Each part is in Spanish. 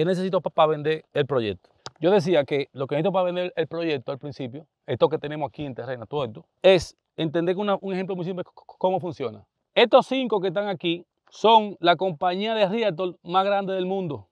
¿Qué necesito para vender el proyecto? Yo decía que lo que necesito para vender el proyecto al principio, esto que tenemos aquí en terreno, todo esto, es entender un ejemplo muy simple cómo funciona. Estos cinco que están aquí son la compañía de Realtor más grande del mundo.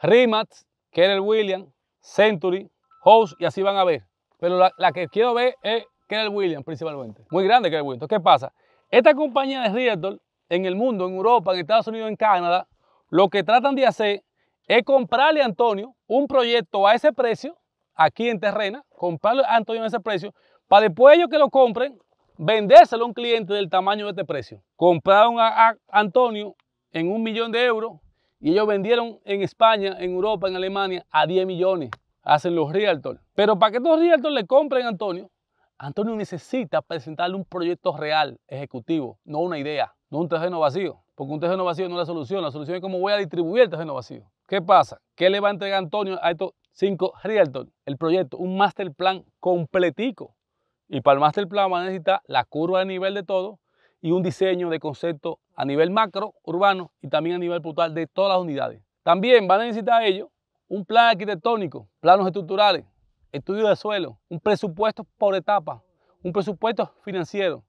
Rimax, Keller Williams, Century, House y así van a ver. Pero la, que quiero ver es Keller Williams principalmente. Muy grande Keller Williams. ¿qué pasa? Esta compañía de Realtor en el mundo, en Europa, en Estados Unidos, en Canadá, lo que tratan de hacer es comprarle a Antonio un proyecto a ese precio, aquí en Terrena, comprarle a Antonio a ese precio, para después ellos que lo compren, vendérselo a un cliente del tamaño de este precio. Compraron a, Antonio en un millón de euros y ellos vendieron en España, en Europa, en Alemania a 10 millones. Hacen los realtors. Pero para que estos realtors le compren a Antonio, Antonio necesita presentarle un proyecto real, ejecutivo, no una idea, no un terreno vacío. Porque un terreno vacío no es la solución. La solución es cómo voy a distribuir el terreno vacío. ¿Qué pasa? ¿Qué le va a entregar Antonio a estos cinco Realtor? El proyecto, un master plan completico. Y para el master plan van a necesitar la curva de nivel de todo y un diseño de concepto a nivel macro, urbano y también a nivel puntual de todas las unidades. También van a necesitar ellos un plan arquitectónico, planos estructurales, estudio de suelo, un presupuesto por etapa, un presupuesto financiero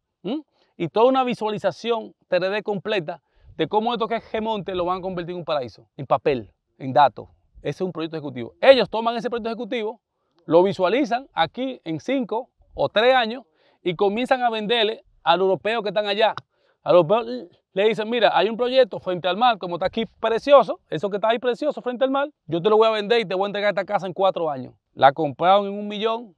y toda una visualización 3D completa de cómo estos que es Gemonte lo van a convertir en un paraíso, en papel en datos. Ese es un proyecto ejecutivo. Ellos toman ese proyecto ejecutivo, lo visualizan aquí en cinco o tres años y comienzan a venderle al europeo que están allá. A los le dicen, mira, hay un proyecto frente al mar, como está aquí precioso, eso que está ahí precioso frente al mar, yo te lo voy a vender y te voy a entregar esta casa en cuatro años. La compraron en un millón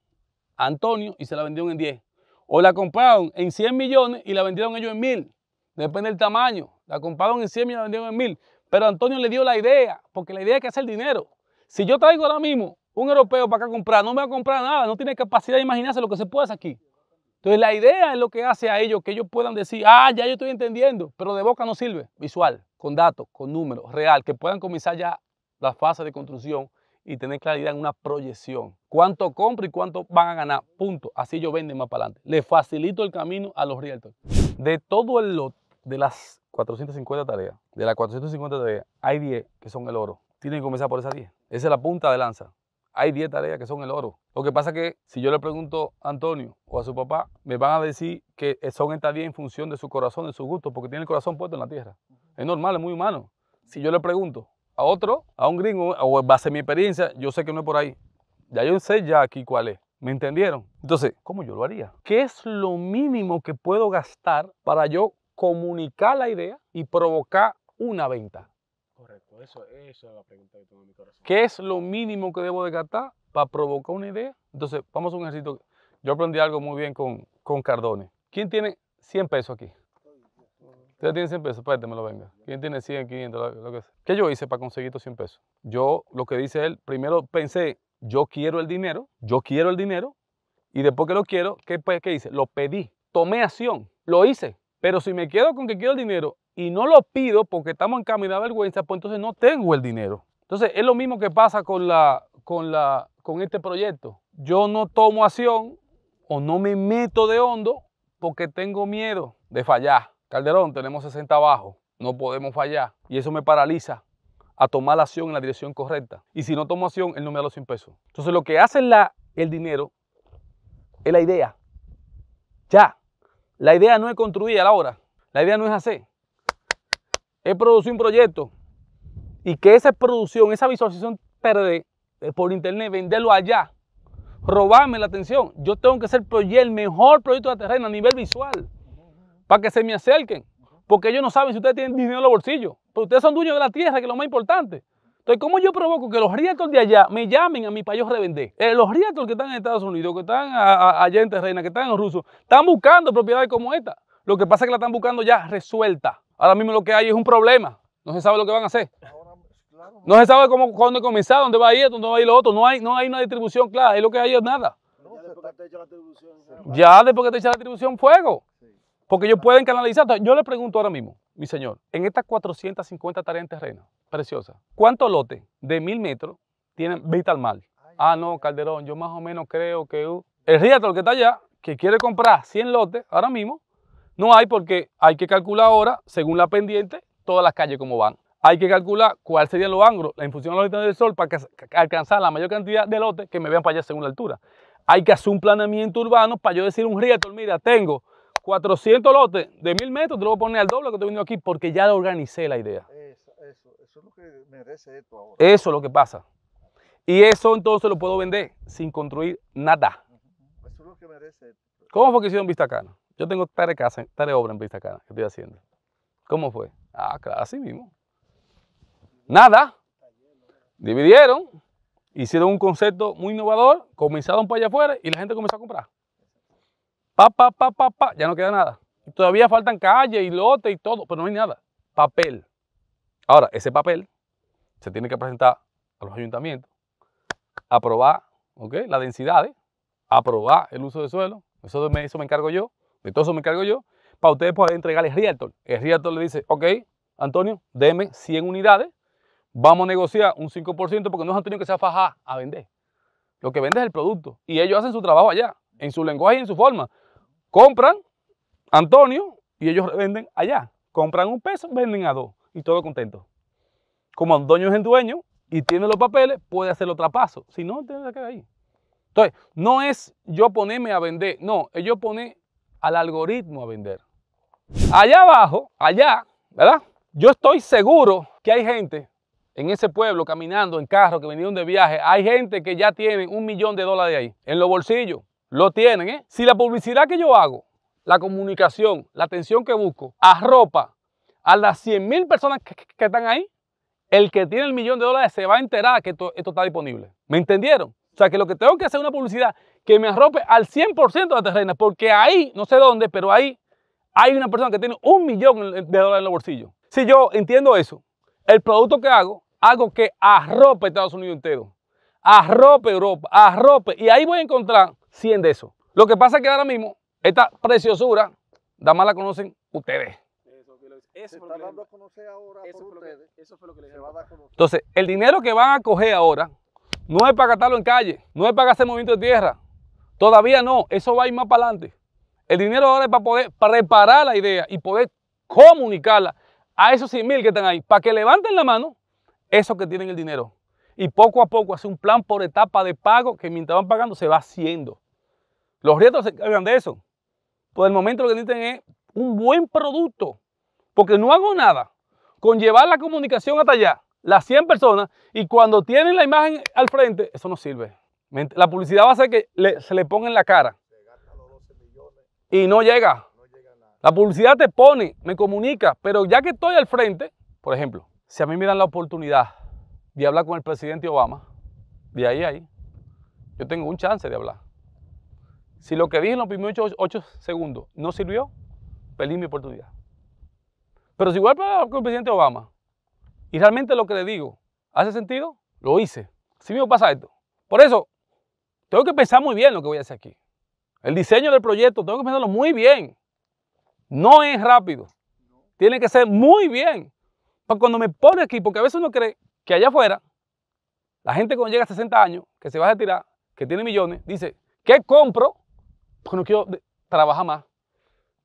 Antonio y se la vendieron en diez. O la compraron en 100 millones y la vendieron ellos en mil. Depende del tamaño. La compraron en 100 millones y la vendieron en mil. Pero Antonio le dio la idea, porque la idea es que hacer dinero. Si yo traigo ahora mismo un europeo para acá comprar, no me va a comprar nada, no tiene capacidad de imaginarse lo que se puede hacer aquí. Entonces la idea es lo que hace a ellos que ellos puedan decir, ah, ya yo estoy entendiendo, pero de boca no sirve, visual, con datos, con números, real, que puedan comenzar ya la fase de construcción y tener claridad en una proyección. Cuánto compro y cuánto van a ganar. Punto. Así ellos venden más para adelante. Les facilito el camino a los realtors. De todo el lote de las 450 tareas, de las 450 tareas, hay 10 que son el oro. Tienen que comenzar por esas 10. Esa es la punta de lanza. Hay 10 tareas que son el oro. Lo que pasa es que si yo le pregunto a Antonio o a su papá, me van a decir que son estas 10 en función de su corazón, de su gusto, porque tiene el corazón puesto en la tierra. Es normal, es muy humano. Si yo le pregunto a otro, a un gringo, o en base a mi experiencia, yo sé que no es por ahí. Ya yo sé ya aquí cuál es. ¿Me entendieron? Entonces, ¿cómo yo lo haría? ¿Qué es lo mínimo que puedo gastar para yo comunicar la idea y provocar una venta. Correcto, eso, es la pregunta que tengo en mi corazón. ¿Qué es lo mínimo que debo de gastar para provocar una idea? Entonces, vamos a un ejercicio. Yo aprendí algo muy bien con, con Cardone. ¿Quién tiene 100 pesos aquí? ¿Usted tiene 100 pesos, espérate, me lo venga. ¿Quién tiene 100, 500, lo, que sea? ¿Qué yo hice para conseguir estos 100 pesos? Yo, lo que dice él, primero pensé, yo quiero el dinero, yo quiero el dinero, y después que lo quiero, ¿qué, pues, qué hice? Lo pedí, tomé acción, lo hice. Pero si me quedo con que quiero el dinero y no lo pido porque estamos en camino de vergüenza, pues entonces no tengo el dinero. Entonces es lo mismo que pasa con, la, con, la, con este proyecto. Yo no tomo acción o no me meto de hondo porque tengo miedo de fallar. Calderón, tenemos 60 abajo, no podemos fallar. Y eso me paraliza a tomar la acción en la dirección correcta. Y si no tomo acción, él no me da los 100 pesos. Entonces lo que hace el dinero es la idea. Ya. La idea no es construir a la hora, la idea no es hacer, es producir un proyecto y que esa producción, esa visualización perde eh, por internet, venderlo allá, robarme la atención. Yo tengo que ser el mejor proyecto de terreno a nivel visual para que se me acerquen, porque ellos no saben si ustedes tienen dinero en los bolsillos, pero ustedes son dueños de la tierra, que es lo más importante. Entonces, ¿cómo yo provoco que los realtors de allá me llamen a mi para yo revender? Eh, los realtors que están en Estados Unidos, que están a, allá en que están en rusos, están buscando propiedades como esta. Lo que pasa es que la están buscando ya resuelta. Ahora mismo lo que hay es un problema. No se sabe lo que van a hacer. No se sabe cómo, cuándo comenzar, dónde va a ir, esto, dónde va a ir lo otro. No hay, no hay una distribución clara. Es lo que hay es nada. Ya después que te echa la distribución, fuego. Porque ellos pueden canalizar. Yo le pregunto ahora mismo, mi señor, en estas 450 tareas en terreno, preciosa, ¿cuántos lotes de mil metros tienen Vital Mal. Ah, no, Calderón, yo más o menos creo que uh, el Riator que está allá, que quiere comprar 100 lotes ahora mismo, no hay porque hay que calcular ahora, según la pendiente, todas las calles como van. Hay que calcular cuál serían los ángulos, la infusión de los del sol para alcanzar la mayor cantidad de lotes que me vean para allá según la altura. Hay que hacer un planeamiento urbano para yo decir un Riator, mira, tengo 400 lotes de mil metros, te lo voy a poner al doble que estoy viendo aquí porque ya lo organicé la idea. Eso, es lo que merece esto ahora. Eso es lo que pasa. Y eso entonces lo puedo vender sin construir nada. Eso es lo que merece esto. ¿Cómo fue que hicieron Vistacana? Yo tengo tarea de casa, tarea obra en Vistacana que estoy haciendo. ¿Cómo fue? Ah, claro, así mismo. Nada. Dividieron, hicieron un concepto muy innovador, comenzaron para allá afuera y la gente comenzó a comprar. Pa, pa, pa, pa, pa, ya no queda nada. Todavía faltan calles y lotes y todo, pero no hay nada. Papel. Ahora, ese papel se tiene que presentar a los ayuntamientos, aprobar ¿okay? las densidades, aprobar el uso de suelo. Eso me, eso me encargo yo, de todo eso me encargo yo, para ustedes poder entregar el Realtor. El Realtor le dice, ok, Antonio, deme 100 unidades, vamos a negociar un 5% porque no es Antonio que se va a a vender. Lo que vende es el producto y ellos hacen su trabajo allá, en su lenguaje y en su forma. Compran Antonio y ellos venden allá. Compran un peso, venden a dos y todo contento. Como Antonio es el dueño y tiene los papeles, puede hacer otro paso. Si no, tiene que quedar ahí. Entonces, no es yo ponerme a vender, no, ellos ponen al algoritmo a vender. Allá abajo, allá, ¿verdad? Yo estoy seguro que hay gente en ese pueblo caminando en carro que vinieron de viaje. Hay gente que ya tiene un millón de dólares ahí en los bolsillos. Lo tienen, ¿eh? Si la publicidad que yo hago, la comunicación, la atención que busco, arropa a las 100 mil personas que, están ahí, el que tiene el millón de dólares se va a enterar que esto, está disponible. ¿Me entendieron? O sea, que lo que tengo que hacer es una publicidad que me arrope al 100% de la terrena, porque ahí, no sé dónde, pero ahí hay una persona que tiene un millón de dólares en el bolsillo. Si yo entiendo eso, el producto que hago, hago que arrope Estados Unidos entero, arrope Europa, arrope, y ahí voy a encontrar 100 de eso. Lo que pasa es que ahora mismo esta preciosura, nada más la conocen ustedes. Eso fue, lo que va Entonces, el dinero que van a coger ahora no es para gastarlo en calle, no es para hacer movimiento de tierra. Todavía no, eso va a ir más para adelante. El dinero ahora es para poder preparar la idea y poder comunicarla a esos 100 mil que están ahí, para que levanten la mano esos que tienen el dinero. Y poco a poco hace un plan por etapa de pago que mientras van pagando se va haciendo. Los retos se cargan de eso. Por el momento lo que necesitan es un buen producto. Porque no hago nada con llevar la comunicación hasta allá, las 100 personas, y cuando tienen la imagen al frente, eso no sirve. La publicidad va a ser que se le ponga en la cara. Y no llega. La publicidad te pone, me comunica, pero ya que estoy al frente, por ejemplo, si a mí me dan la oportunidad de hablar con el presidente Obama, de ahí a ahí, yo tengo un chance de hablar. Si lo que dije en los primeros 8, segundos no sirvió, perdí mi oportunidad. Pero si igual para con el presidente Obama y realmente lo que le digo hace sentido, lo hice. Si mismo pasa esto. Por eso, tengo que pensar muy bien lo que voy a hacer aquí. El diseño del proyecto, tengo que pensarlo muy bien. No es rápido. Tiene que ser muy bien. Para cuando me pone aquí, porque a veces uno cree que allá afuera, la gente cuando llega a 60 años, que se va a retirar, que tiene millones, dice, ¿qué compro? porque no quiero trabajar más.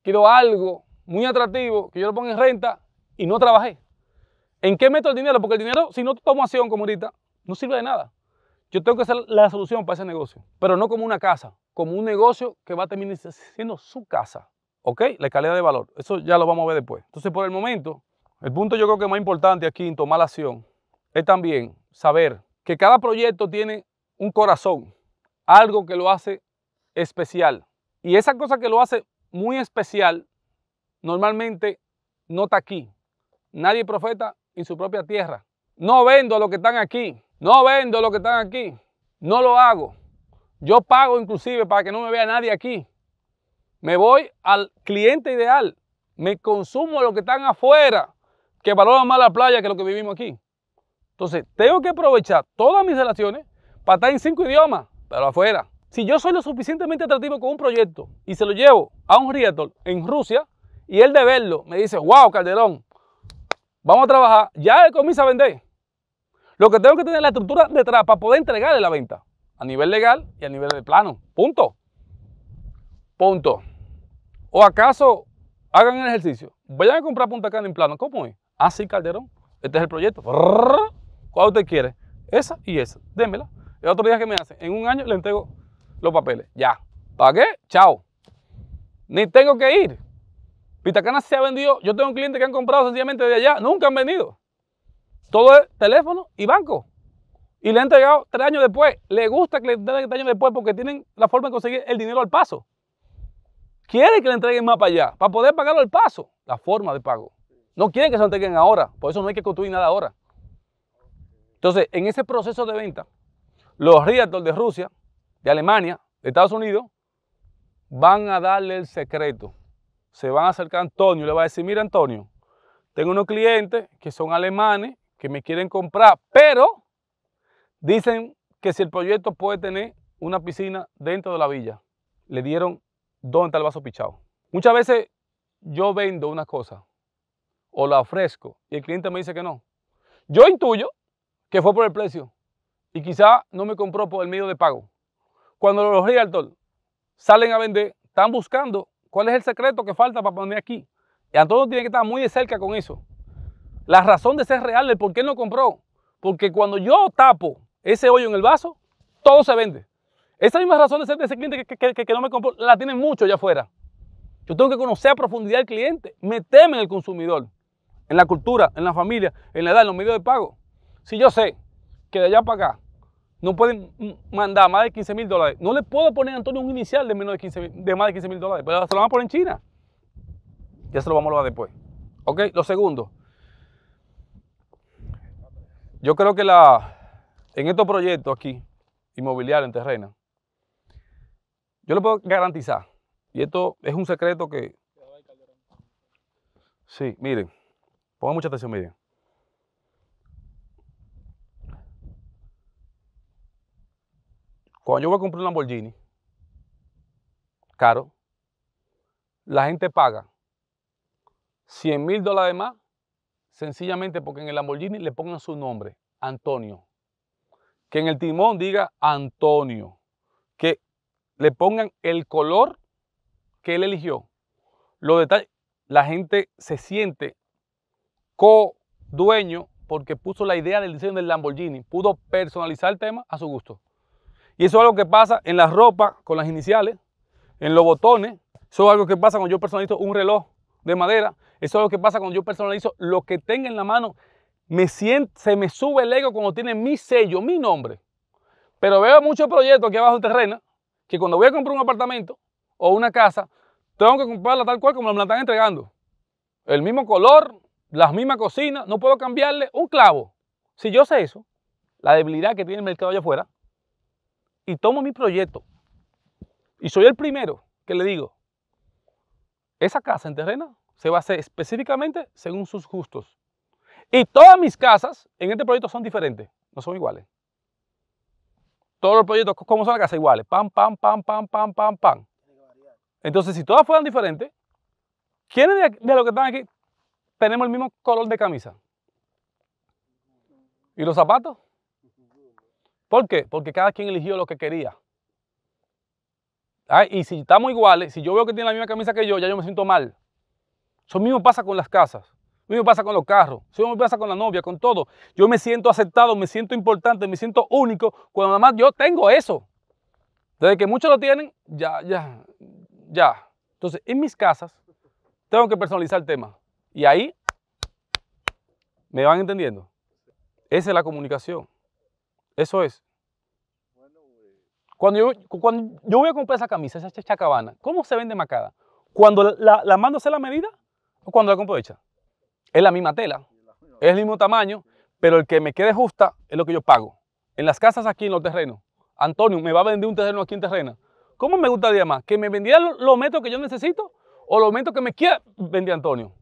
Quiero algo muy atractivo que yo lo ponga en renta y no trabajé. ¿En qué meto el dinero? Porque el dinero, si no tomo acción como ahorita, no sirve de nada. Yo tengo que ser la solución para ese negocio, pero no como una casa, como un negocio que va a terminar siendo su casa. ¿Ok? La calidad de valor. Eso ya lo vamos a ver después. Entonces, por el momento, el punto yo creo que más importante aquí en tomar la acción es también saber que cada proyecto tiene un corazón, algo que lo hace especial. Y esa cosa que lo hace muy especial, normalmente no está aquí. Nadie profeta en su propia tierra. No vendo lo que están aquí. No vendo lo que están aquí. No lo hago. Yo pago inclusive para que no me vea nadie aquí. Me voy al cliente ideal. Me consumo lo que están afuera, que valoran más la playa que lo que vivimos aquí. Entonces, tengo que aprovechar todas mis relaciones para estar en cinco idiomas, pero afuera. Si yo soy lo suficientemente atractivo con un proyecto y se lo llevo a un realtor en Rusia y él de verlo me dice, wow, Calderón, vamos a trabajar, ya comienza a vender. Lo que tengo que tener es la estructura detrás para poder entregarle la venta a nivel legal y a nivel de plano. Punto. Punto. ¿O acaso hagan el ejercicio? Vayan a comprar Punta Cana en plano. ¿Cómo es? Ah, sí, Calderón. Este es el proyecto. ¿Cuál usted quiere? Esa y esa. Démela. El otro día que me hace, en un año le entrego los papeles. Ya. qué?... Chao. Ni tengo que ir. Pitacana se ha vendido. Yo tengo un cliente... que han comprado sencillamente de allá. Nunca han venido. Todo es teléfono y banco. Y le han entregado tres años después. Le gusta que le entreguen tres años después porque tienen la forma de conseguir el dinero al paso. Quiere que le entreguen más para allá, para poder pagarlo al paso. La forma de pago. No quieren que se lo entreguen ahora. Por eso no hay que construir nada ahora. Entonces, en ese proceso de venta, los realtors de Rusia de Alemania, de Estados Unidos, van a darle el secreto. Se van a acercar a Antonio y le va a decir, mira Antonio, tengo unos clientes que son alemanes que me quieren comprar, pero dicen que si el proyecto puede tener una piscina dentro de la villa, le dieron dónde está el vaso pichado. Muchas veces yo vendo una cosa o la ofrezco y el cliente me dice que no. Yo intuyo que fue por el precio y quizá no me compró por el medio de pago. Cuando los realtors salen a vender, están buscando cuál es el secreto que falta para poner aquí. Y Antonio tiene que estar muy de cerca con eso. La razón de ser real del por qué no compró. Porque cuando yo tapo ese hoyo en el vaso, todo se vende. Esa misma razón de ser de ese cliente que, no me compró, la tienen mucho allá afuera. Yo tengo que conocer a profundidad al cliente, Me en el consumidor, en la cultura, en la familia, en la edad, en los medios de pago. Si yo sé que de allá para acá no pueden mandar más de 15 mil dólares. No le puedo poner a Antonio un inicial de, menos de, de más de 15 mil dólares, pero se lo van a poner en China. Ya se lo vamos a hablar después. ¿Ok? Lo segundo. Yo creo que la, en estos proyectos aquí, inmobiliario, en terreno, yo le puedo garantizar, y esto es un secreto que... Sí, miren, pongan mucha atención, miren. Cuando yo voy a comprar un Lamborghini, caro, la gente paga 100 mil dólares más sencillamente porque en el Lamborghini le pongan su nombre, Antonio. Que en el timón diga Antonio. Que le pongan el color que él eligió. Los detalles, la gente se siente co-dueño porque puso la idea del diseño del Lamborghini. Pudo personalizar el tema a su gusto. Y eso es algo que pasa en la ropa con las iniciales, en los botones. Eso es algo que pasa cuando yo personalizo un reloj de madera. Eso es lo que pasa cuando yo personalizo lo que tenga en la mano. Me se me sube el ego cuando tiene mi sello, mi nombre. Pero veo muchos proyectos aquí abajo en terreno que cuando voy a comprar un apartamento o una casa, tengo que comprarla tal cual como me la están entregando. El mismo color, las mismas cocinas, no puedo cambiarle un clavo. Si yo sé eso, la debilidad que tiene el mercado allá afuera, y tomo mi proyecto y soy el primero que le digo, esa casa en terreno se va a hacer específicamente según sus gustos. Y todas mis casas en este proyecto son diferentes, no son iguales. Todos los proyectos, ¿cómo son las casas? Iguales. Pam, pam, pam, pam, pam, pam, pam. Entonces, si todas fueran diferentes, ¿quiénes de, de los que están aquí tenemos el mismo color de camisa? ¿Y los zapatos? ¿Por qué? Porque cada quien eligió lo que quería. Ah, y si estamos iguales, si yo veo que tiene la misma camisa que yo, ya yo me siento mal. Eso mismo pasa con las casas, eso mismo pasa con los carros, eso mismo pasa con la novia, con todo. Yo me siento aceptado, me siento importante, me siento único, cuando nada más yo tengo eso. Desde que muchos lo tienen, ya, ya, ya. Entonces, en mis casas, tengo que personalizar el tema. Y ahí, ¿me van entendiendo? Esa es la comunicación. Eso es. Cuando yo, cuando yo voy a comprar esa camisa, esa chacabana, ¿cómo se vende macada? Cuando la, mando a hacer la medida o cuando la compro hecha. Es la misma tela, es el mismo tamaño, pero el que me quede justa es lo que yo pago. En las casas aquí, en los terrenos. Antonio, me va a vender un terreno aquí en Terrena. ¿Cómo me gustaría más? ¿Que me vendiera los metros que yo necesito o los metros que me quiera vender Antonio?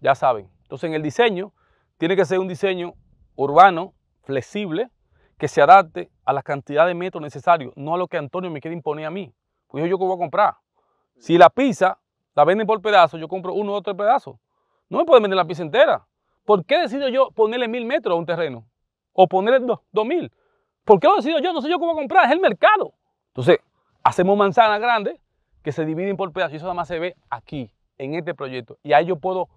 Ya saben. Entonces, en el diseño, tiene que ser un diseño urbano, flexible, que se adapte a la cantidad de metros necesarios, no a lo que Antonio me quiere imponer a mí. Pues yo, yo voy a comprar. Si la pizza la venden por pedazos, yo compro uno o otro pedazo. No me pueden vender la pizza entera. ¿Por qué decido yo ponerle mil metros a un terreno? O ponerle dos, mil. ¿Por qué lo decido yo? No sé yo cómo comprar, es el mercado. Entonces, hacemos manzanas grandes que se dividen por pedazos y eso nada más se ve aquí, en este proyecto. Y ahí yo puedo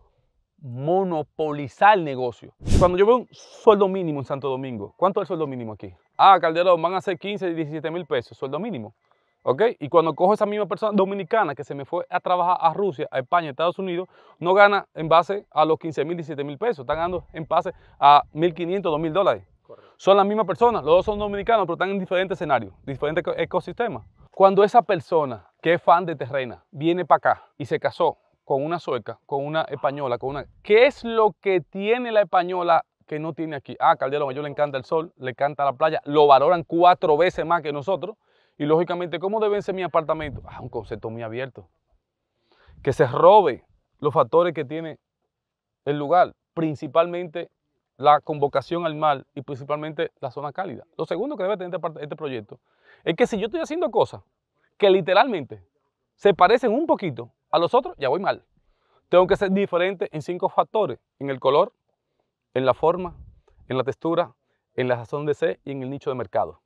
monopolizar el negocio. Cuando yo veo un sueldo mínimo en Santo Domingo, ¿cuánto es el sueldo mínimo aquí? Ah, Calderón, van a ser 15, 17 mil pesos, sueldo mínimo. ¿Ok? Y cuando cojo esa misma persona dominicana que se me fue a trabajar a Rusia, a España, a Estados Unidos, no gana en base a los 15 mil, 17 mil pesos, están ganando en base a 1.500, 2.000 dólares. Son las mismas personas, los dos son dominicanos, pero están en diferentes escenarios, diferentes ecosistemas. Cuando esa persona que es fan de Terrena viene para acá y se casó con una sueca, con una española, con una... ¿Qué es lo que tiene la española que no tiene aquí? Ah, Caldero Mayor le encanta el sol, le encanta la playa, lo valoran cuatro veces más que nosotros. Y lógicamente, ¿cómo deben ser mi apartamento? Ah, un concepto muy abierto. Que se robe los factores que tiene el lugar, principalmente la convocación al mar y principalmente la zona cálida. Lo segundo que debe tener este, este proyecto es que si yo estoy haciendo cosas que literalmente se parecen un poquito a los otros, ya voy mal. Tengo que ser diferente en cinco factores, en el color, en la forma, en la textura, en la razón de ser y en el nicho de mercado.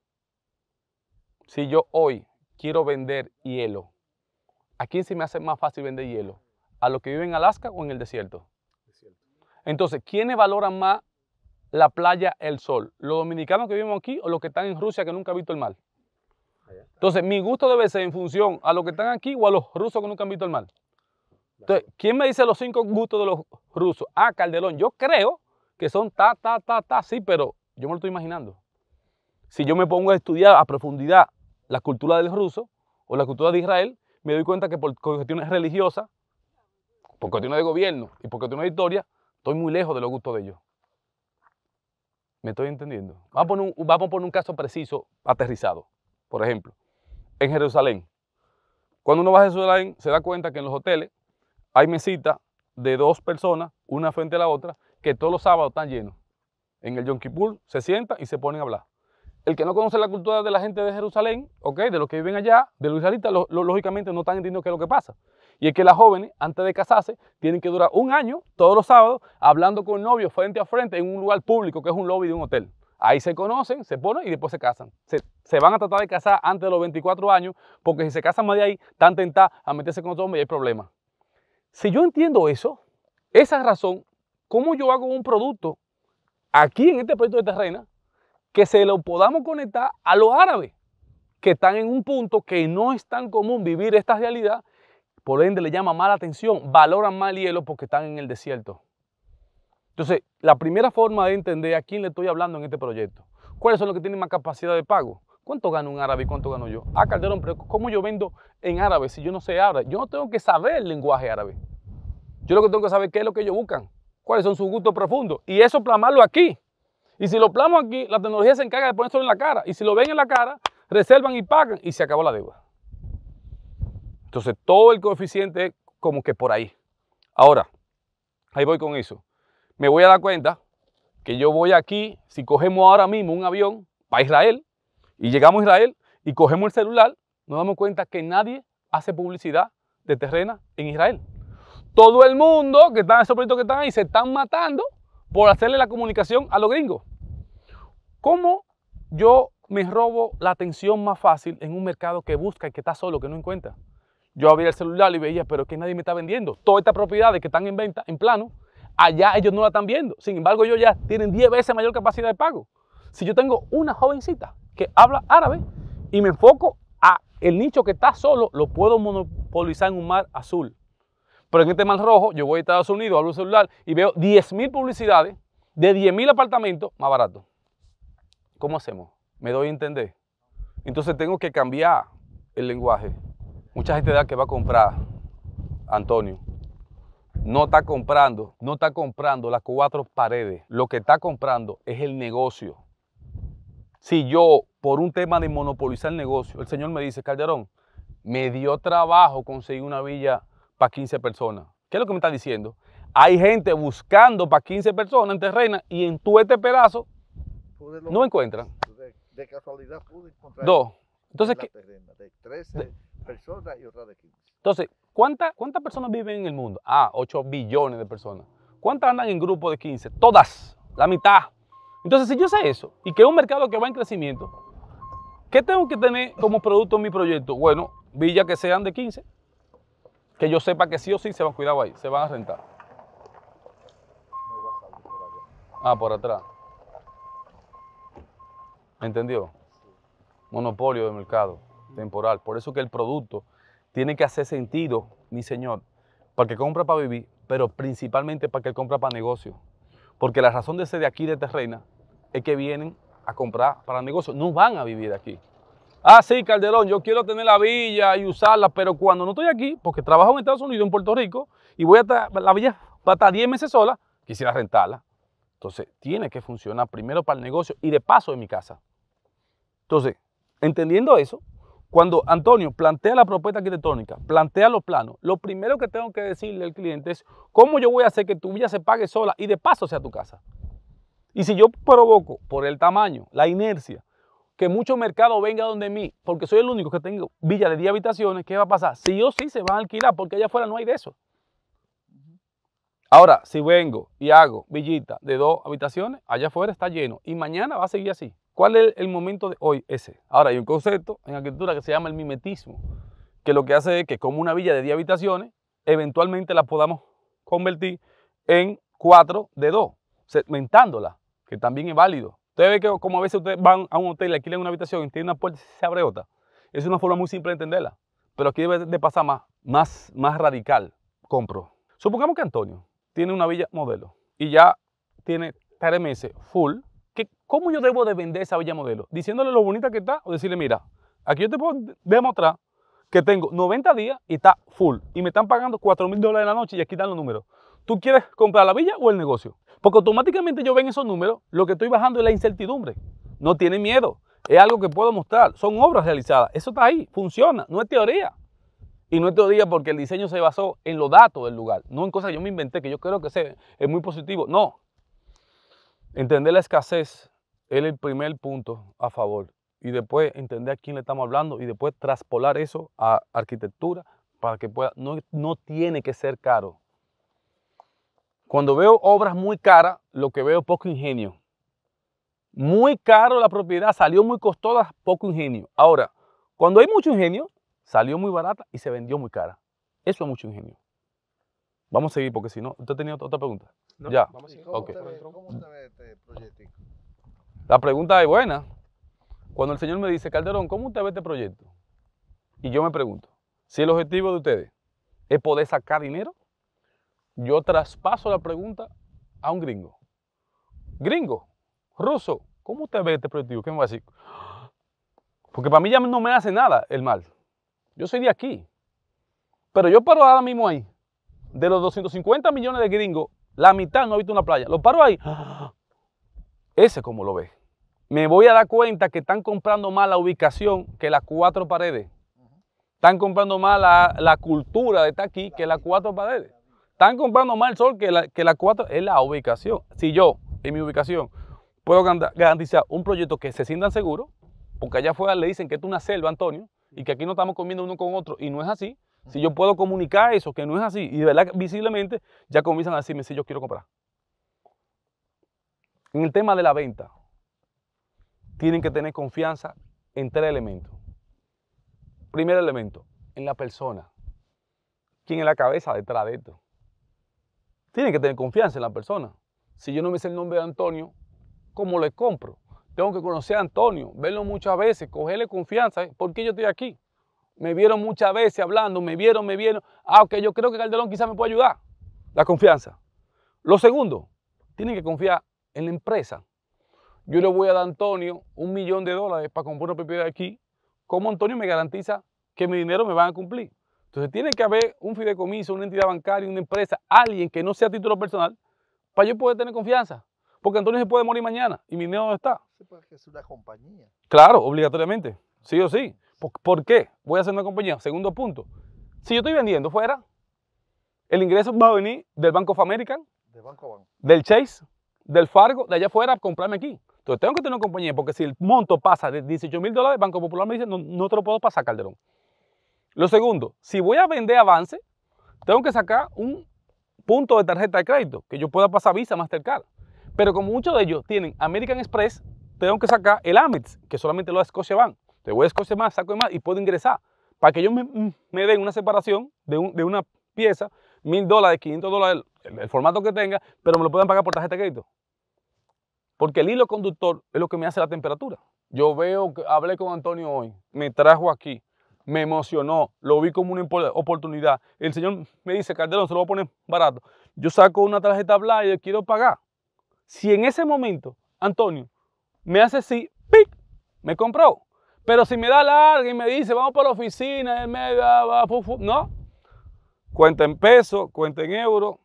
Si yo hoy quiero vender hielo, ¿a quién se me hace más fácil vender hielo? ¿A los que viven en Alaska o en el desierto? Entonces, ¿quiénes valoran más la playa, el sol? ¿Los dominicanos que vivimos aquí o los que están en Rusia que nunca han visto el mar? Entonces, mi gusto debe ser en función a los que están aquí o a los rusos que nunca han visto el mar. Entonces, ¿quién me dice los cinco gustos de los rusos? Ah, Calderón, yo creo que son ta, ta, ta, ta, sí, pero yo me lo estoy imaginando. Si yo me pongo a estudiar a profundidad la cultura del ruso o la cultura de Israel, me doy cuenta que por cuestiones religiosas, por cuestiones de gobierno y por cuestiones de historia, estoy muy lejos de los gustos de ellos. ¿Me estoy entendiendo? Vamos a poner un, vamos a poner un caso preciso, aterrizado por ejemplo, en Jerusalén. Cuando uno va a Jerusalén, se da cuenta que en los hoteles hay mesitas de dos personas, una frente a la otra, que todos los sábados están llenos. En el Yom Kippur se sienta y se ponen a hablar. El que no conoce la cultura de la gente de Jerusalén, de los que viven allá, de los israelitas, lógicamente no están entendiendo qué es lo que pasa. Y es que las jóvenes, antes de casarse, tienen que durar un año, todos los sábados, hablando con novio frente a frente en un lugar público, que es un lobby de un hotel. Ahí se conocen, se ponen y después se casan. Se, van a tratar de casar antes de los 24 años, porque si se casan más de ahí, están tentados a meterse con otro hombre y hay problemas. Si yo entiendo eso, esa razón, ¿cómo yo hago un producto aquí en este proyecto de terrena que se lo podamos conectar a los árabes que están en un punto que no es tan común vivir esta realidad? Por ende, le llama mala atención, valoran mal hielo porque están en el desierto. Entonces, la primera forma de entender a quién le estoy hablando en este proyecto. ¿Cuáles son los que tienen más capacidad de pago? ¿Cuánto gano un árabe y cuánto gano yo? Ah, Calderón, pero ¿cómo yo vendo en árabe si yo no sé árabe? Yo no tengo que saber el lenguaje árabe. Yo lo que tengo que saber es qué es lo que ellos buscan, cuáles son sus gustos profundos. Y eso plamarlo aquí. Y si lo plamo aquí, la tecnología se encarga de ponerlo en la cara. Y si lo ven en la cara, reservan y pagan y se acabó la deuda. Entonces todo el coeficiente es como que por ahí. Ahora, ahí voy con eso me voy a dar cuenta que yo voy aquí, si cogemos ahora mismo un avión para Israel y llegamos a Israel y cogemos el celular, nos damos cuenta que nadie hace publicidad de terrena en Israel. Todo el mundo que está en esos proyectos que están ahí se están matando por hacerle la comunicación a los gringos. ¿Cómo yo me robo la atención más fácil en un mercado que busca y que está solo, que no encuentra? Yo abría el celular y veía, pero que nadie me está vendiendo. Todas estas propiedades que están en venta, en plano, allá ellos no la están viendo. Sin embargo, ellos ya tienen 10 veces mayor capacidad de pago. Si yo tengo una jovencita que habla árabe y me enfoco a el nicho que está solo, lo puedo monopolizar en un mar azul. Pero en este mar rojo, yo voy a Estados Unidos, hablo celular y veo 10.000 publicidades de 10.000 apartamentos más baratos. ¿Cómo hacemos? Me doy a entender. Entonces tengo que cambiar el lenguaje. Mucha gente da que va a comprar, Antonio, no está comprando, no está comprando las cuatro paredes. Lo que está comprando es el negocio. Si yo, por un tema de monopolizar el negocio, el señor me dice, Calderón, me dio trabajo conseguir una villa para 15 personas. ¿Qué es lo que me está diciendo? Hay gente buscando para 15 personas en terrena y en tu este pedazo no encuentran. De, casualidad pude encontrar. Dos. Entonces, 13 personas y otra de 15. Entonces, ¿Cuántas personas viven en el mundo? Ah, 8 billones de personas. ¿Cuántas andan en grupo de 15? Todas, la mitad. Entonces, si yo sé eso y que es un mercado que va en crecimiento, ¿qué tengo que tener como producto en mi proyecto? Bueno, villas que sean de 15, que yo sepa que sí o sí se van a cuidar ahí, se van a rentar. Ah, por atrás. ¿Entendió? Monopolio de mercado temporal. Por eso que el producto tiene que hacer sentido, mi Señor, para que compra para vivir, pero principalmente para que compra para negocio. Porque la razón de ser de aquí, de Terrena, es que vienen a comprar para negocio, no van a vivir aquí. Ah, sí, Calderón, yo quiero tener la villa y usarla, pero cuando no estoy aquí, porque trabajo en Estados Unidos, en Puerto Rico, y voy a estar, la villa va a estar 10 meses sola, quisiera rentarla. Entonces, tiene que funcionar primero para el negocio y de paso en mi casa. Entonces, entendiendo eso, cuando Antonio plantea la propuesta arquitectónica, plantea los planos, lo primero que tengo que decirle al cliente es cómo yo voy a hacer que tu villa se pague sola y de paso sea tu casa. Y si yo provoco por el tamaño, la inercia, que mucho mercado venga donde mí, porque soy el único que tengo villa de 10 habitaciones, ¿qué va a pasar? Si yo sí se van a alquilar, porque allá afuera no hay de eso. Ahora, si vengo y hago villita de dos habitaciones, allá afuera está lleno y mañana va a seguir así. ¿Cuál es el momento de hoy? Ese. Ahora, hay un concepto en arquitectura que se llama el mimetismo, que lo que hace es que como una villa de 10 habitaciones, eventualmente la podamos convertir en 4 de 2, segmentándola, que también es válido. Ustedes ven que como a veces ustedes van a un hotel y alquilan una habitación y tiene una puerta y se abre otra. Es una forma muy simple de entenderla, pero aquí debe de pasar más, más, más radical. Compro. Supongamos que Antonio tiene una villa modelo y ya tiene tres meses full que, ¿cómo yo debo de vender esa villa modelo? ¿Diciéndole lo bonita que está o decirle, mira, aquí yo te puedo demostrar que tengo 90 días y está full y me están pagando 4 mil dólares la noche y aquí están los números. ¿Tú quieres comprar la villa o el negocio? Porque automáticamente yo ven esos números, lo que estoy bajando es la incertidumbre. No tiene miedo, es algo que puedo mostrar, son obras realizadas, eso está ahí, funciona, no es teoría. Y no es teoría porque el diseño se basó en los datos del lugar, no en cosas que yo me inventé, que yo creo que es muy positivo. No, Entender la escasez es el primer punto a favor. Y después entender a quién le estamos hablando y después traspolar eso a arquitectura para que pueda. No, no tiene que ser caro. Cuando veo obras muy caras, lo que veo es poco ingenio. Muy caro la propiedad, salió muy costosa, poco ingenio. Ahora, cuando hay mucho ingenio, salió muy barata y se vendió muy cara. Eso es mucho ingenio. Vamos a seguir porque si no, ¿usted tenía otra pregunta? ya. Vamos a seguir. ¿Cómo, usted ve, este proyecto? La pregunta es buena. Cuando el señor me dice, Calderón, ¿cómo usted ve este proyecto? Y yo me pregunto, si el objetivo de ustedes es poder sacar dinero, yo traspaso la pregunta a un gringo. Gringo, ruso, ¿cómo usted ve este proyecto? ¿Qué me va a decir? Porque para mí ya no me hace nada el mal. Yo soy de aquí. Pero yo paro ahora mismo ahí de los 250 millones de gringos, la mitad no ha visto una playa. Lo paro ahí. Ese como lo ve. Me voy a dar cuenta que están comprando más la ubicación que las cuatro paredes. Están comprando más la, cultura de estar aquí que las cuatro paredes. Están comprando más el sol que las la cuatro. Es la ubicación. Si yo, en mi ubicación, puedo garantizar un proyecto que se sientan seguros, porque allá afuera le dicen que esto es una selva, Antonio, y que aquí no estamos comiendo uno con otro, y no es así. Si yo puedo comunicar eso, que no es así, y de visiblemente ya comienzan a decirme si yo quiero comprar. En el tema de la venta, tienen que tener confianza en tres elementos. Primer elemento, en la persona. ¿Quién es la cabeza detrás de esto? Tienen que tener confianza en la persona. Si yo no me sé el nombre de Antonio, ¿cómo le compro? Tengo que conocer a Antonio, verlo muchas veces, cogerle confianza. ¿eh? ¿Por qué yo estoy aquí? Me vieron muchas veces hablando, me vieron, me vieron. Ah, ok, yo creo que Calderón quizás me puede ayudar. La confianza. Lo segundo, tiene que confiar en la empresa. Yo le voy a dar a Antonio un millón de dólares para comprar una propiedad aquí. ¿Cómo Antonio me garantiza que mi dinero me van a cumplir? Entonces tiene que haber un fideicomiso, una entidad bancaria, una empresa, alguien que no sea título personal, para yo poder tener confianza. Porque Antonio se puede morir mañana y mi dinero no está. compañía. Claro, obligatoriamente, sí o sí. ¿Por qué voy a hacer una compañía? Segundo punto, si yo estoy vendiendo fuera, el ingreso va a venir del Banco of American, de del Chase, del Fargo, de allá afuera, comprarme aquí. Entonces tengo que tener una compañía, porque si el monto pasa de 18 mil dólares, Banco Popular me dice, no, no te lo puedo pasar, Calderón. Lo segundo, si voy a vender avance, tengo que sacar un punto de tarjeta de crédito, que yo pueda pasar Visa, Mastercard. Pero como muchos de ellos tienen American Express, tengo que sacar el Amex, que solamente lo da Bank te voy a escoger más, saco más y puedo ingresar. Para que ellos me, mm, den una separación de, una pieza, mil dólares, 500 dólares, el, formato que tenga, pero me lo puedan pagar por tarjeta de crédito. Porque el hilo conductor es lo que me hace la temperatura. Yo veo, hablé con Antonio hoy, me trajo aquí, me emocionó, lo vi como una oportunidad. El señor me dice, Calderón, se lo voy a poner barato. Yo saco una tarjeta y le quiero pagar. Si en ese momento, Antonio, me hace así, ¡pic! me compró. Pero si me da larga y me dice, vamos para la oficina, el me va, no. Cuenta en pesos, cuenta en euros,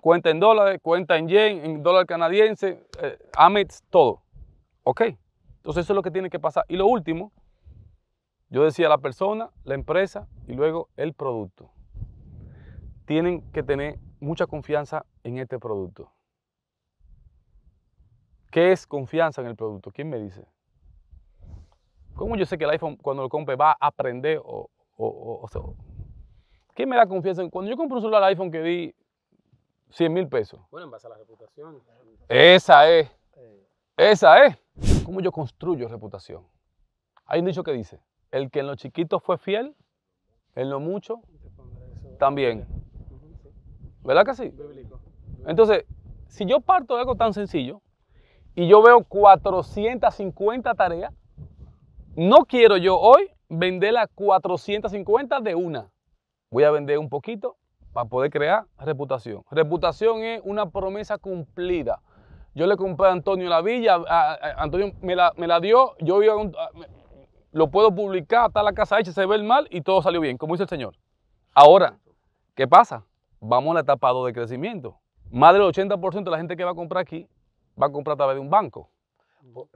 cuenta en dólares, cuenta en yen, en dólar canadiense, eh, AMETS, todo. ¿Ok? Entonces eso es lo que tiene que pasar. Y lo último, yo decía la persona, la empresa y luego el producto. Tienen que tener mucha confianza en este producto. ¿Qué es confianza en el producto? ¿Quién me dice? ¿Cómo yo sé que el iPhone cuando lo compre va a aprender o, ¿Qué me da confianza? Cuando yo compro un celular iPhone que di 100 mil pesos. Bueno, en base a la reputación. Esa es. Eh. Esa es. ¿Cómo yo construyo reputación? Hay un dicho que dice, el que en lo chiquito fue fiel, en lo mucho, también. ¿Verdad que sí? Entonces, si yo parto de algo tan sencillo y yo veo 450 tareas, no quiero yo hoy vender las 450 de una. Voy a vender un poquito para poder crear reputación. Reputación es una promesa cumplida. Yo le compré a Antonio la villa, Antonio me la, dio, yo lo puedo publicar, hasta la casa hecha, se ve el mal y todo salió bien, como dice el Señor. Ahora, ¿qué pasa? Vamos a la etapa 2 de crecimiento. Más del 80% de la gente que va a comprar aquí va a comprar a través de un banco.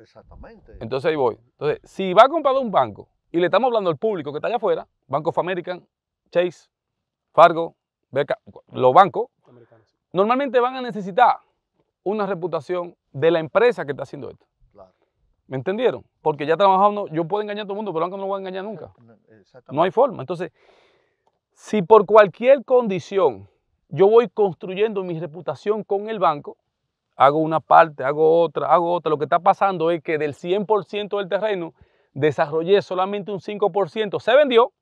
Exactamente. Entonces ahí voy. Entonces, si va a comprar un banco y le estamos hablando al público que está allá afuera, Banco of American, Chase, Fargo, Beca, los bancos, normalmente van a necesitar una reputación de la empresa que está haciendo esto. ¿Me entendieron? Porque ya trabajando, yo puedo engañar a todo el mundo, pero banco no lo voy a engañar nunca. No hay forma. Entonces, si por cualquier condición yo voy construyendo mi reputación con el banco, hago una parte, hago otra, hago otra. Lo que está pasando es que del 100% del terreno desarrollé solamente un 5%. Se vendió,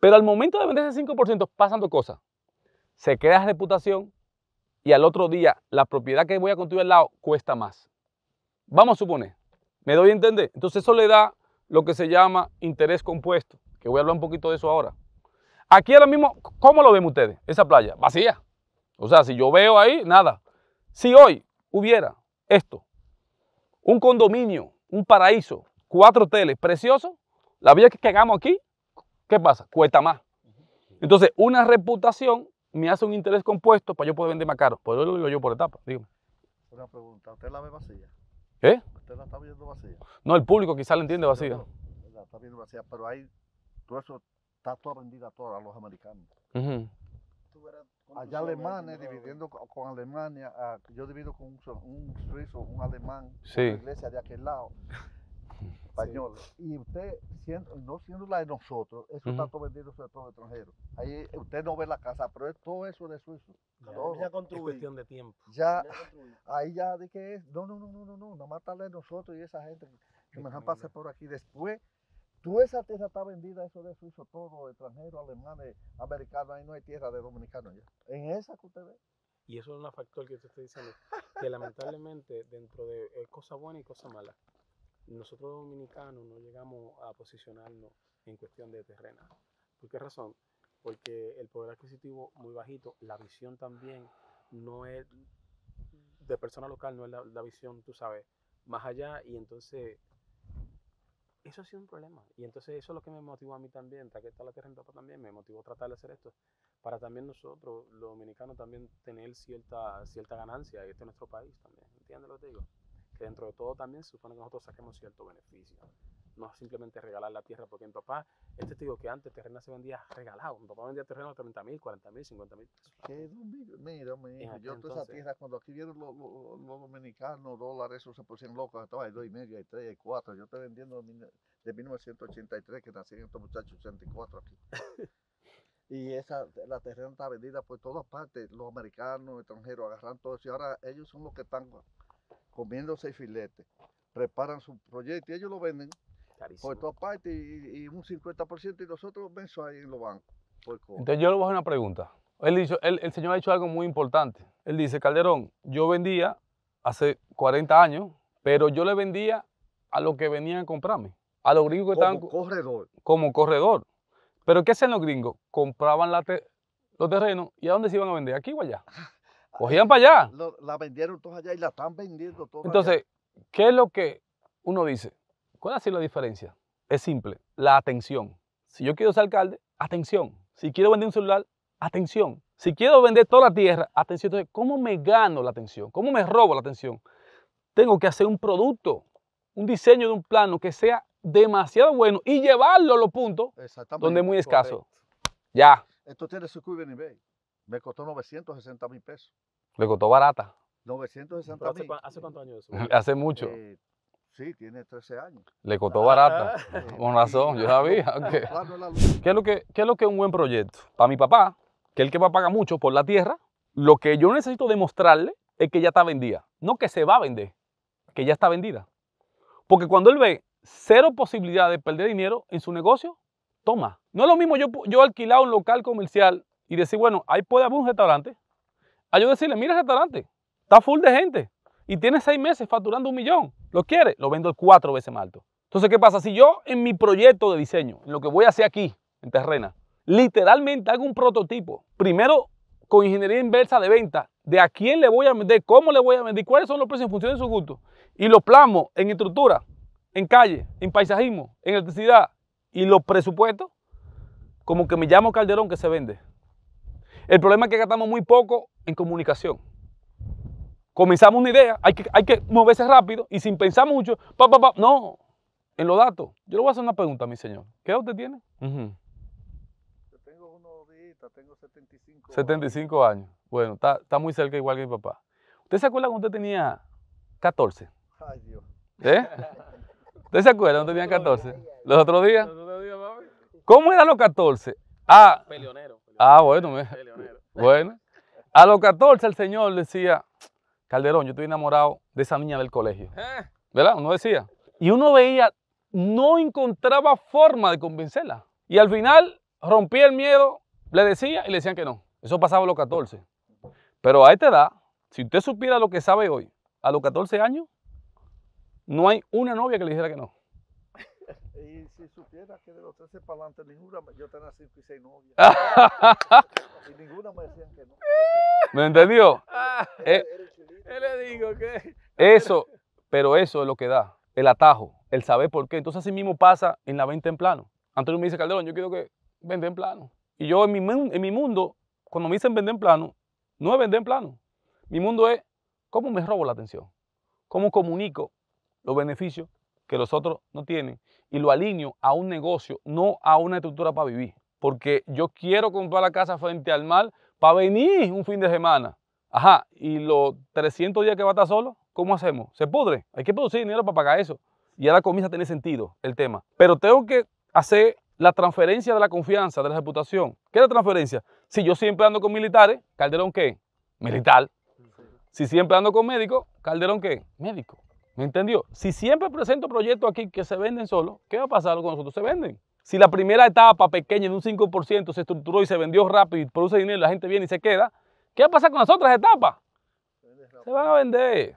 pero al momento de vender ese 5% pasan dos cosas. Se crea reputación y al otro día la propiedad que voy a construir al lado cuesta más. Vamos a suponer, ¿me doy a entender? Entonces eso le da lo que se llama interés compuesto, que voy a hablar un poquito de eso ahora. Aquí ahora mismo, ¿cómo lo ven ustedes? Esa playa, vacía. O sea, si yo veo ahí, nada. Si hoy hubiera esto, un condominio, un paraíso, cuatro hoteles, precioso, la vida que hagamos aquí, ¿qué pasa? Cuesta más. Entonces, una reputación me hace un interés compuesto para yo poder vender más caro. Por eso lo digo yo por etapa, dígame. Una pregunta, ¿usted la ve vacía? ¿Qué? ¿Usted la está viendo vacía? No, el público quizás la entiende vacía. la está viendo vacía, pero ahí, todo eso está toda rendida a todos los americanos. Allá alemanes, dividiendo con Alemania, yo divido con un, suizo, un alemán, iglesia de aquel lado, español. Y usted, siendo, no siendo la de nosotros, eso está todo vendido sobre todo extranjero. Ahí usted no ve la casa, pero todo eso de suizo. Ya, cuestión de tiempo. Ya, ahí ya de que no, no, no, no, no, no, nada más la de nosotros y esa gente que me ha pasar por aquí después. Tú esa tierra está vendida, eso de hizo todo, extranjero, alemán, eh, americano, ahí no hay tierra de dominicanos ya. En esa que usted ve. Y eso es un factor que usted está diciendo, que lamentablemente dentro de cosa cosas buenas y cosa mala. nosotros dominicanos no llegamos a posicionarnos en cuestión de terreno. ¿Por qué razón? Porque el poder adquisitivo muy bajito, la visión también no es, de persona local no es la visión, tú sabes, más allá y entonces eso ha sido un problema. Y entonces eso es lo que me motivó a mí también, está la Tierra en también, me motivó a tratar de hacer esto. Para también nosotros, los dominicanos, también tener cierta, cierta ganancia, y este es nuestro país también, ¿entiendes lo que te digo? Que dentro de todo también se supone que nosotros saquemos cierto beneficio no simplemente regalar la tierra, porque mi papá, este te digo que antes terreno se vendía regalado, mi papá vendía terreno a 30 mil, 40 mil, 50 mil pesos. ¿Qué mira, mira, yo toda esa tierra, cuando aquí vieron los, los, dominicanos, dólares, esos se pusieron locos, estaba de dos y medio, de tres, y cuatro, yo estoy vendiendo de 1983 que nacieron estos muchachos, 84 aquí. Y esa, la tierra está vendida por todas partes. Los americanos, extranjeros, agarran todo eso. Y ahora ellos son los que están comiéndose filete. Preparan su proyecto y ellos lo venden. Por todas partes y, un 50% y nosotros venzo ahí en los bancos. Entonces yo le voy a hacer una pregunta. el señor ha dicho algo muy importante. Él dice, Calderón, yo vendía hace 40 años, pero yo le vendía a los que venían a comprarme, a los gringos que estaban... Como corredor. Como corredor. Pero ¿qué hacían los gringos? Compraban los terrenos y ¿a dónde se iban a vender? ¿Aquí o allá? Cogían para allá. la vendieron todos allá y la están vendiendo todos Entonces, ¿qué es lo que uno dice? ¿Cuál ha sido la diferencia? Es simple, la atención. Si yo quiero ser alcalde, atención. Si quiero vender un celular, atención. Si quiero vender toda la tierra, atención. Entonces, ¿cómo me gano la atención? ¿Cómo me robo la atención? Tengo que hacer un producto, un diseño de un plano que sea demasiado bueno y llevarlo a los puntos donde es muy escaso. Ya. Esto tiene su cubo Me costó 960 mil pesos. Le costó barata. 960 mil. ¿Hace, ¿Hace cuántos años eso? hace mucho. Eh, Sí, tiene 13 años. Le costó barata, ah, con razón, yo sabía. ¿Qué, es lo que, es lo que un buen proyecto? Para mi papá, que es el que va a pagar mucho por la tierra, lo que yo necesito demostrarle es que ya está vendida. No que se va a vender, que ya está vendida. Porque cuando él ve cero posibilidad de perder dinero en su negocio, toma. No es lo mismo yo, yo alquilar un local comercial y decir, bueno, ahí puede haber un restaurante. A yo decirle, mira el restaurante, está full de gente y tiene seis meses facturando un millón. ¿Lo quiere? Lo vendo cuatro veces más alto. Entonces, ¿qué pasa? Si yo en mi proyecto de diseño, en lo que voy a hacer aquí, en Terrena, literalmente hago un prototipo, primero con ingeniería inversa de venta, de a quién le voy a vender, cómo le voy a vender, cuáles son los precios en función de su gusto, y lo plamo en estructura, en calle, en paisajismo, en electricidad, y los presupuestos, como que me llamo Calderón que se vende. El problema es que gastamos muy poco en comunicación comenzamos una idea, hay que, hay que moverse rápido y sin pensar mucho, pa, no, en los datos. Yo le voy a hacer una pregunta, mi señor. ¿Qué edad usted tiene? tengo unos días, tengo 75 75 años. Bueno, está, muy cerca igual que mi papá. ¿Usted se acuerda cuando usted tenía 14? Ay, Dios. ¿Eh? ¿Usted se acuerda cuando tenía 14? ¿Los otros días? Los otros días, ¿Cómo eran los 14? Ah, peleonero. ah, bueno. Bueno. A los 14 el Señor decía, Calderón, yo estoy enamorado de esa niña del colegio. Ah. ¿Verdad? Uno decía. Y uno veía, no encontraba forma de convencerla. Y al final rompía el miedo, le decía y le decían que no. Eso pasaba a los 14. Pero a esta edad, si usted supiera lo que sabe hoy, a los 14 años, no hay una novia que le dijera que no. Y si supiera que de los 13 para adelante, ninguna, yo tenía 5 y 6 novias. y ninguna me decían que no. ¿Me entendió? Eh, le digo? que Eso, pero eso es lo que da, el atajo, el saber por qué. Entonces así mismo pasa en la venta en plano. Antonio me dice, Calderón, yo quiero que venda en plano. Y yo en mi, en mi mundo, cuando me dicen vender en plano, no es vender en plano. Mi mundo es cómo me robo la atención, cómo comunico los beneficios que los otros no tienen y lo alineo a un negocio, no a una estructura para vivir. Porque yo quiero comprar la casa frente al mar para venir un fin de semana. Ajá, y los 300 días que va a estar solo, ¿cómo hacemos? Se pudre. Hay que producir dinero para pagar eso. Y ahora comienza a tener sentido el tema. Pero tengo que hacer la transferencia de la confianza, de la reputación. ¿Qué es la transferencia? Si yo siempre ando con militares, ¿Calderón qué? Militar. Si siempre ando con médicos, ¿Calderón qué? Médico. ¿Me entendió? Si siempre presento proyectos aquí que se venden solos, ¿qué va a pasar con nosotros? Se venden. Si la primera etapa pequeña en un 5% se estructuró y se vendió rápido y produce dinero y la gente viene y se queda, ¿qué va a pasar con las otras etapas? Se van a vender.